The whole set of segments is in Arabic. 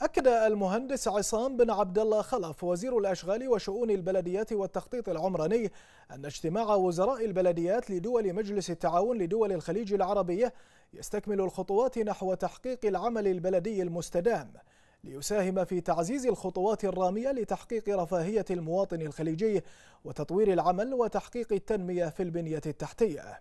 أكد المهندس عصام بن عبد الله خلف وزير الأشغال وشؤون البلديات والتخطيط العمراني أن اجتماع وزراء البلديات لدول مجلس التعاون لدول الخليج العربية يستكمل الخطوات نحو تحقيق العمل البلدي المستدام ليساهم في تعزيز الخطوات الرامية لتحقيق رفاهية المواطن الخليجي وتطوير العمل وتحقيق التنمية في البنية التحتية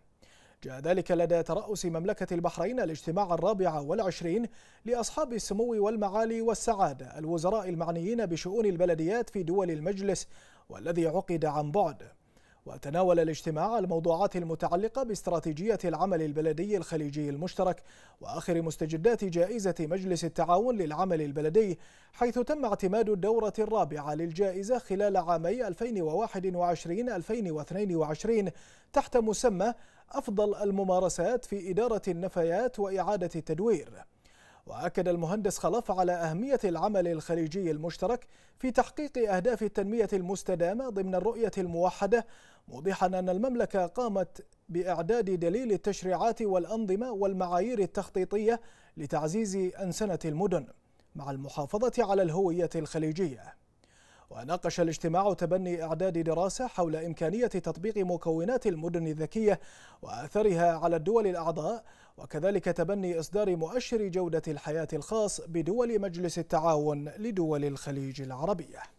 جاء ذلك لدى ترأس مملكة البحرين الاجتماع الرابع والعشرين لأصحاب السمو والمعالي والسعادة الوزراء المعنيين بشؤون البلديات في دول المجلس والذي عقد عن بعد وتناول الاجتماع الموضوعات المتعلقة باستراتيجية العمل البلدي الخليجي المشترك وآخر مستجدات جائزة مجلس التعاون للعمل البلدي حيث تم اعتماد الدورة الرابعة للجائزة خلال عامي 2021-2022 تحت مسمى أفضل الممارسات في إدارة النفايات وإعادة التدوير وأكد المهندس خلف على أهمية العمل الخليجي المشترك في تحقيق أهداف التنمية المستدامة ضمن الرؤية الموحدة موضحا أن المملكة قامت بإعداد دليل التشريعات والأنظمة والمعايير التخطيطية لتعزيز أنسنة المدن مع المحافظة على الهوية الخليجية وناقش الاجتماع تبني إعداد دراسة حول إمكانية تطبيق مكونات المدن الذكية وأثرها على الدول الأعضاء وكذلك تبني إصدار مؤشر جودة الحياة الخاص بدول مجلس التعاون لدول الخليج العربية